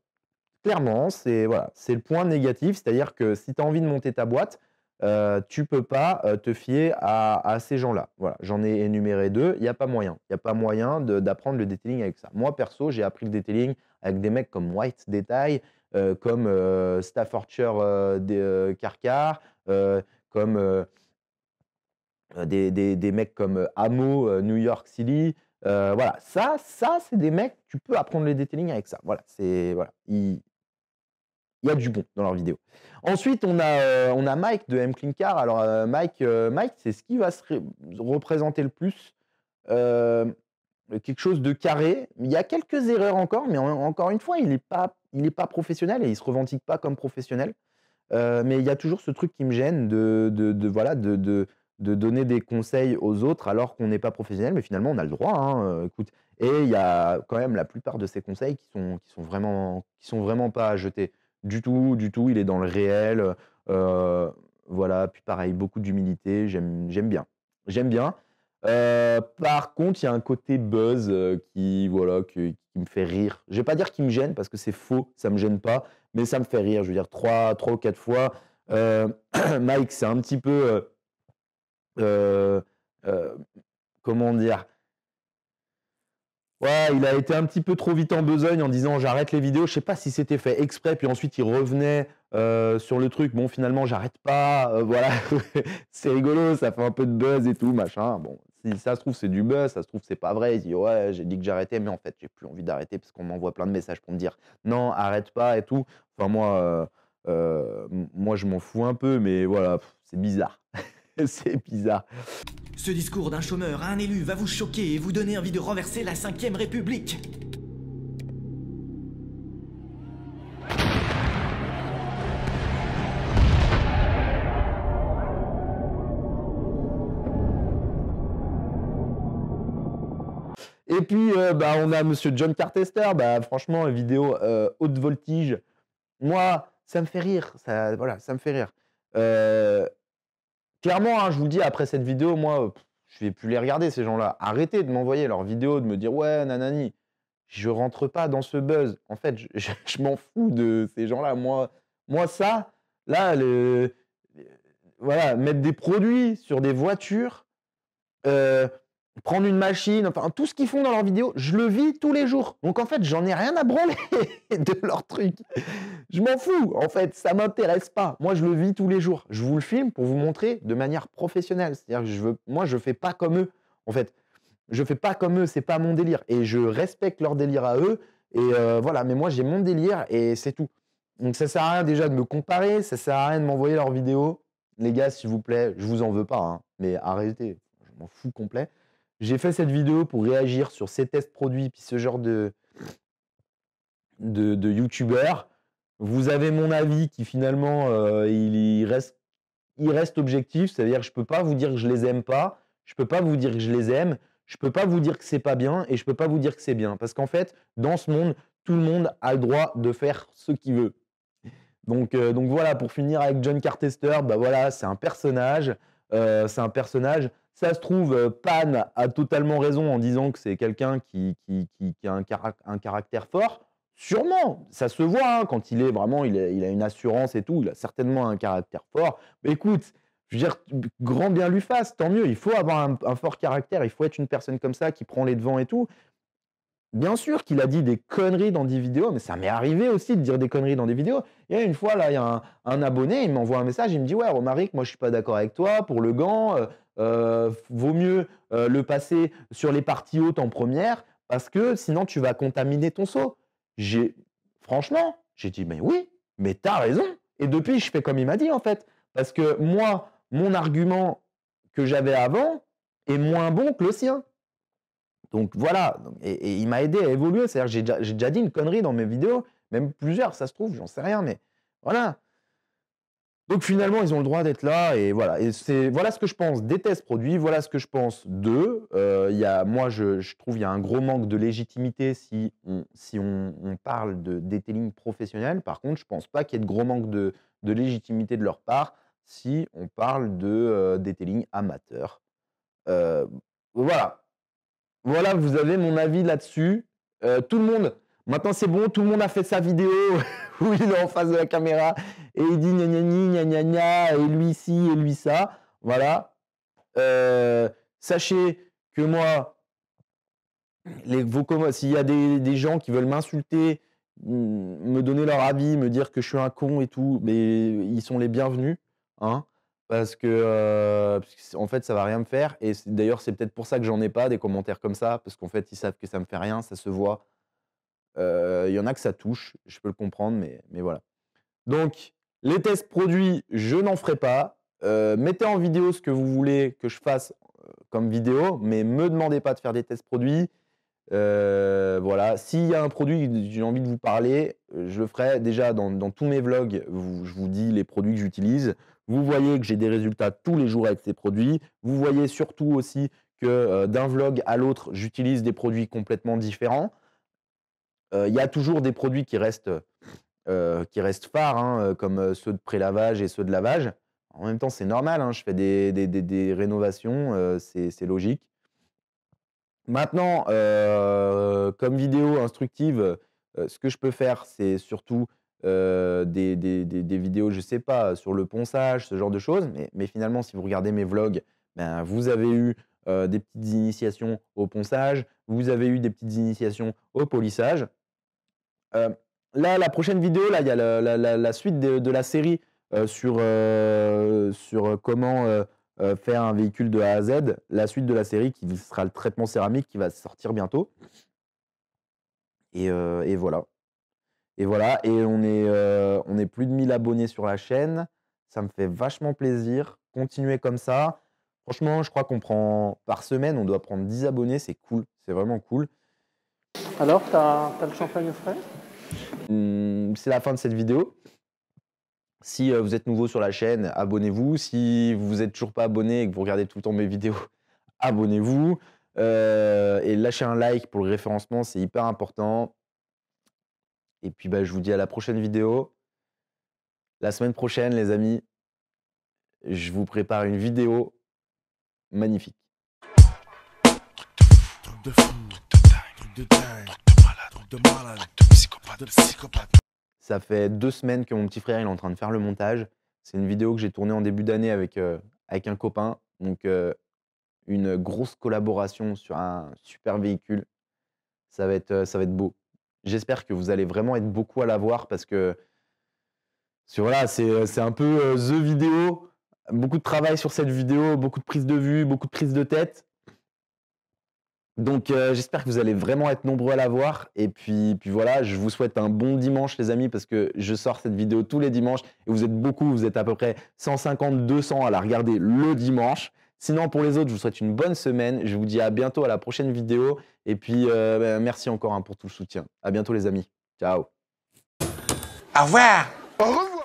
Clairement, c'est voilà, le point négatif, c'est-à-dire que si tu as envie de monter ta boîte, euh, tu peux pas euh, te fier à, ces gens-là. Voilà, j'en ai énuméré deux. Il n'y a pas moyen. Il n'y a pas moyen d'apprendre le detailing avec ça. Moi, perso, j'ai appris le detailing avec des mecs comme White Detail, euh, comme Staffordshire des, Carcar, comme des, mecs comme Amo New York City. voilà, ça, ça, c'est des mecs, tu peux apprendre le detailing avec ça. Voilà, c'est voilà. Il, il y a du bon dans leurs vidéos. Ensuite, on a, euh, on a Mike de M. Car. Alors, euh, Mike, euh, Mike c'est ce qui va se représenter le plus. quelque chose de carré. Il y a quelques erreurs encore, mais encore une fois, il n'est pas, il pas professionnel et il ne se revendique pas comme professionnel. mais il y a toujours ce truc qui me gêne de, de, voilà, de, de, donner des conseils aux autres alors qu'on n'est pas professionnel, mais finalement on a le droit. Hein, écoute. Et il y a quand même la plupart de ces conseils qui sont, qui sont, vraiment, qui sont vraiment pas à jeter. Du tout, du tout. Il est dans le réel. Euh, voilà. Puis pareil, beaucoup d'humilité. J'aime bien. J'aime bien. Euh, par contre, il y a un côté buzz euh, qui, voilà, qui, me fait rire. Je vais pas dire qu'il me gêne parce que c'est faux, ça me gêne pas, mais ça me fait rire. Je veux dire, trois, trois ou quatre fois, Mike, c'est un petit peu, comment dire, Ouais, il a été un petit peu trop vite en besogne en disant j'arrête les vidéos. Je sais pas si c'était fait exprès, puis ensuite il revenait euh, sur le truc. Bon, finalement, j'arrête pas. Euh, voilà, c'est rigolo, ça fait un peu de buzz et tout, machin. Bon, si ça se trouve, c'est du buzz, ça se trouve, c'est pas vrai. Il dit ouais, j'ai dit que j'arrêtais, mais en fait, j'ai plus envie d'arrêter parce qu'on m'envoie plein de messages pour me dire non, arrête pas et tout. Enfin, moi, euh, moi je m'en fous un peu, mais voilà, c'est bizarre. c'est bizarre. Ce discours d'un chômeur à un élu va vous choquer et vous donner envie de renverser la 5ème République. Et puis, euh, bah, on a Monsieur John Cartester. Bah, franchement, vidéo euh, haute voltige. Moi, ça me fait rire. Ça, voilà, ça me fait rire. Euh, clairement, hein, je vous le dis, après cette vidéo, moi, je vais plus les regarder, ces gens-là. Arrêtez de m'envoyer leurs vidéos, de me dire, ouais, nanani, je rentre pas dans ce buzz. En fait, je, m'en fous de ces gens-là. Moi, moi, ça, là, voilà, mettre des produits sur des voitures, euh, prendre une machine, enfin tout ce qu'ils font dans leurs vidéos, je le vis tous les jours. Donc en fait, j'en ai rien à branler de leur truc. Je m'en fous, en fait, ça m'intéresse pas. Moi, je le vis tous les jours. Je vous le filme pour vous montrer de manière professionnelle. C'est-à-dire que je veux, moi, je fais pas comme eux. En fait, je fais pas comme eux, ce n'est pas mon délire. Et je respecte leur délire à eux. Et euh, voilà, mais moi, j'ai mon délire et c'est tout. Donc ça sert à rien déjà de me comparer, ça sert à rien de m'envoyer leurs vidéos. Les gars, s'il vous plaît, je vous en veux pas, hein. mais arrêtez, je m'en fous complet. J'ai fait cette vidéo pour réagir sur ces tests produits, puis ce genre de, de, de youtubeurs. Vous avez mon avis qui finalement, euh, il, reste, il reste objectif, c'est-à-dire que je ne peux pas vous dire que je les aime pas, je ne peux pas vous dire que je les aime, je ne peux pas vous dire que c'est pas bien et je ne peux pas vous dire que c'est bien. Parce qu'en fait, dans ce monde, tout le monde a le droit de faire ce qu'il veut. Donc, euh, donc voilà, pour finir avec John Cartester, bah voilà, c'est un personnage, euh, c'est un personnage, ça se trouve, euh, Pan a totalement raison en disant que c'est quelqu'un qui, a un, caractère fort. Sûrement, ça se voit hein, quand il est vraiment, il a, une assurance et tout, il a certainement un caractère fort. écoute, je veux dire, grand bien lui fasse, tant mieux, il faut avoir un, fort caractère, il faut être une personne comme ça qui prend les devants et tout. Bien sûr qu'il a dit des conneries dans des vidéos, mais ça m'est arrivé aussi de dire des conneries dans des vidéos. Et une fois, là, il y a un, abonné, il m'envoie un message, il me dit Ouais, Romaric, moi je suis pas d'accord avec toi pour le gant, euh, euh, vaut mieux euh, le passer sur les parties hautes en première parce que sinon tu vas contaminer ton saut. J'ai, franchement, j'ai dit, mais oui, mais t'as raison. Et depuis, je fais comme il m'a dit en fait. Parce que moi, mon argument que j'avais avant est moins bon que le sien. Donc voilà, et, il m'a aidé à évoluer. C'est-à-dire j'ai déjà, dit une connerie dans mes vidéos, même plusieurs, ça se trouve, j'en sais rien, mais voilà. Donc finalement, ils ont le droit d'être là et voilà. Et c'est voilà ce que je pense des tests produits, voilà ce que je pense d'eux. Euh, moi, je, trouve qu'il y a un gros manque de légitimité si on, si on, parle de detailing e professionnel. Par contre, je pense pas qu'il y ait de gros manque de, de, légitimité de leur part si on parle de euh, detailing e amateur. Euh, voilà. Voilà, vous avez mon avis là-dessus. Euh, tout le monde, Maintenant, c'est bon, tout le monde a fait sa vidéo où il est en face de la caméra et il dit gna gna gna gna gna et lui ici et lui ça. Voilà. Euh, sachez que moi, les, s'il y a des, gens qui veulent m'insulter, mm, me donner leur avis, me dire que je suis un con et tout, mais ils sont les bienvenus, hein, parce que euh, en fait ça va rien me faire. Et d'ailleurs c'est peut-être pour ça que j'en ai pas des commentaires comme ça, parce qu'en fait ils savent que ça me fait rien, ça se voit, euh, il y en a que ça touche, je peux le comprendre, mais, voilà. Donc, les tests produits, je n'en ferai pas. Euh, mettez en vidéo ce que vous voulez que je fasse euh, comme vidéo, mais ne me demandez pas de faire des tests produits. voilà, s'il y a un produit que j'ai envie de vous parler, je le ferai déjà dans, tous mes vlogs. je vous dis les produits que j'utilise. Vous voyez que j'ai des résultats tous les jours avec ces produits. Vous voyez surtout aussi que d'un vlog à l'autre, j'utilise des produits complètement différents. Euh, il y a toujours des produits qui restent, euh, qui restent phares, hein, euh, comme ceux de prélavage et ceux de lavage. En même temps, c'est normal, hein, je fais des, rénovations, c'est logique. Maintenant, comme vidéo instructive, ce que je peux faire, c'est surtout des, vidéos, je ne sais pas, sur le ponçage, ce genre de choses. Mais, finalement, si vous regardez mes vlogs, ben, vous avez eu des petites initiations au ponçage, vous avez eu des petites initiations au polissage. Euh, là, la prochaine vidéo, là, il y a la, suite de, la série euh, sur, euh, comment faire un véhicule de A à Z. La suite de la série qui sera le traitement céramique qui va sortir bientôt. Et, voilà. Et voilà, et on est, on est plus de 1000 abonnés sur la chaîne. Ça me fait vachement plaisir. Continuez comme ça. Franchement, je crois qu'on prend par semaine, on doit prendre 10 abonnés. C'est cool, c'est vraiment cool. Alors, t'as as le champagne frais hmm, C'est la fin de cette vidéo. Si euh, vous êtes nouveau sur la chaîne, abonnez-vous. Si vous n'êtes toujours pas abonné et que vous regardez tout le temps mes vidéos, abonnez-vous. Euh, et lâchez un like pour le référencement, c'est hyper important. Et puis, bah, je vous dis à la prochaine vidéo. La semaine prochaine, les amis, je vous prépare une vidéo magnifique. Ça fait deux semaines que mon petit frère est en train de faire le montage. C'est une vidéo que j'ai tournée en début d'année avec, euh, avec un copain. Donc, euh, une grosse collaboration sur un super véhicule. Ça va être, euh, ça va être beau. J'espère que vous allez vraiment être beaucoup à la voir parce que c'est là c'est un peu the vidéo. Beaucoup de travail sur cette vidéo, beaucoup de prises de vue, beaucoup de prises de tête. Donc euh, j'espère que vous allez vraiment être nombreux à la voir. Et puis, puis voilà, je vous souhaite un bon dimanche les amis parce que je sors cette vidéo tous les dimanches et vous êtes beaucoup, vous êtes à peu près 150-200 à la regarder le dimanche. Sinon pour les autres, je vous souhaite une bonne semaine. Je vous dis à bientôt à la prochaine vidéo. Et puis euh, ben, merci encore hein, pour tout le soutien. À bientôt les amis. Ciao. Au revoir. Au revoir.